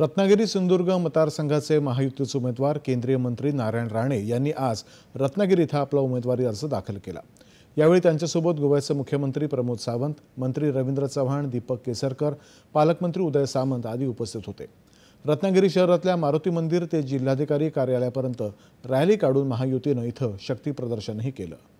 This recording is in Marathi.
रत्नागिरी सिंधुदुर्ग मतदारसंघाचे महायुतीचे उमेदवार केंद्रीय मंत्री नारायण राणे यांनी आज रत्नागिरी इथं आपला उमेदवारी अर्ज दाखल केला यावेळी त्यांच्यासोबत गोव्याचे मुख्यमंत्री प्रमोद सावंत मंत्री रवींद्र चव्हाण दीपक केसरकर पालकमंत्री उदय सामंत आदी उपस्थित होते रत्नागिरी शहरातल्या मारुती मंदिर ते जिल्हाधिकारी कार्यालयापर्यंत रॅली काढून महायुतीनं इथं प्रदर्शनही केलं